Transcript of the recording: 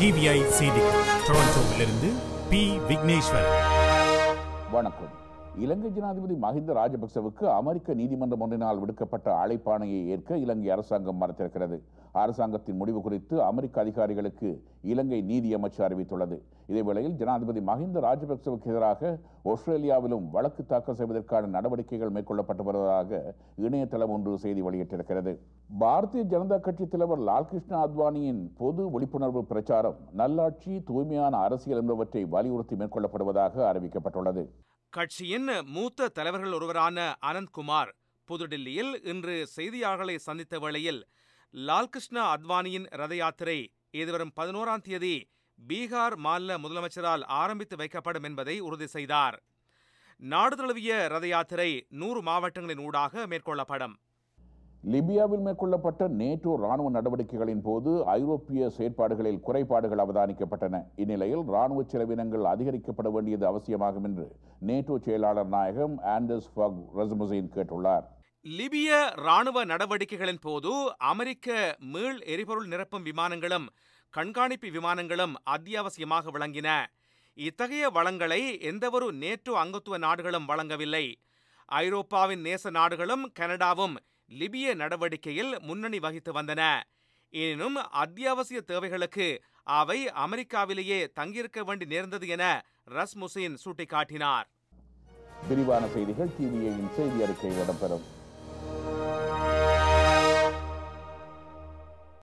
TVI செய்தி டொரண்டோவிலிருந்து B Vigneshwar வணக்கம் இலங்கை ஜனாதிபதி மஹிந்த ராஜபக்சவுக்கு அமெரிக்க நீதிமன்றம் ஒன்றினால் விடுக்கப்பட்ட அழைப்பாணையை ஏற்க இலங்கை அரசாங்கம் மறுத்திருக்கிறது அரசாங்கத்தின் முடிவு குறித்து அமெரிக்க அதிகாரிகளுக்கு இலங்கை நீதியமைச்சு அறிவித்துள்ளது இதேவேளையில் ஜனாதிபதி மஹிந்த ராஜபக்சவுக்கு எதிராக ஆஸ்திரேலியாவிலும் வழக்கு தாக்கல் செய்வதற்கான நடவடிக்கைகள் மேற்கொள்ளப்பட்டு வருவதாக இணையதளம் ஒன்று செய்தி வெளியிட்டிருக்கிறது பாரதிய ஜனதா கட்சி தலைவர் லால்கிருஷ்ண அத்வானியின் பொது விழிப்புணர்வு பிரச்சாரம் நல்லாட்சி தூய்மையான அரசியல் என்பவற்றை வலியுறுத்தி மேற்கொள்ளப்படுவதாக அறிவிக்கப்பட்டுள்ளது கட்சியின் மூத்த தலைவர்கள் ஒருவரான அனந்த்குமார் புதுடில்லியில் இன்று செய்தியாளர்களை சந்தித்த வேளையில் லால்கிருஷ்ணா அத்வானியின் ரத யாத்திரை எதிர்வரும் பதினோராம் தேதி பீகார் மாநில முதலமைச்சரால் ஆரம்பித்து வைக்கப்படும் என்பதை உறுதி செய்தார் நாடு தழுவிய ரத யாத்திரை நூறு மாவட்டங்களின் ஊடாக மேற்கொள்ளப்படும் லிபியாவில் மேற்கொள்ளப்பட்ட நேட்டோ ராணுவ நடவடிக்கைகளின் போது ஐரோப்பிய செயற்பாடுகளில் குறைபாடுகள் அவதானிக்கப்பட்டன இந்நிலையில் ராணுவ செலவினங்கள் அதிகரிக்கப்பட வேண்டியது அவசியமாகும் என்று நேட்டோ செயலாளர் நாயகம் ஆண்டர்ஸ் ஃபக் ரசமுசைன் கேட்டுள்ளார் லிபிய ராணுவ நடவடிக்கைகளின் போது அமெரிக்க மீள் எரிபொருள் நிரப்பும் விமானங்களும் கண்காணிப்பு விமானங்களும் அத்தியாவசியமாக விளங்கின இத்தகைய வளங்களை எந்தவொரு நேற்று அங்கத்துவ நாடுகளும் வழங்கவில்லை ஐரோப்பாவின் நேச நாடுகளும் கனடாவும் லிபிய நடவடிக்கையில் முன்னணி வகித்து வந்தன எனினும் அத்தியாவசிய தேவைகளுக்கு அவை அமெரிக்காவிலேயே தங்கியிருக்க வேண்டி நேர்ந்தது என ரஸ்முசின் சுட்டிக்காட்டினார் விரிவான செய்திகள் செய்தி அறிக்கையில் இடம்பெறும்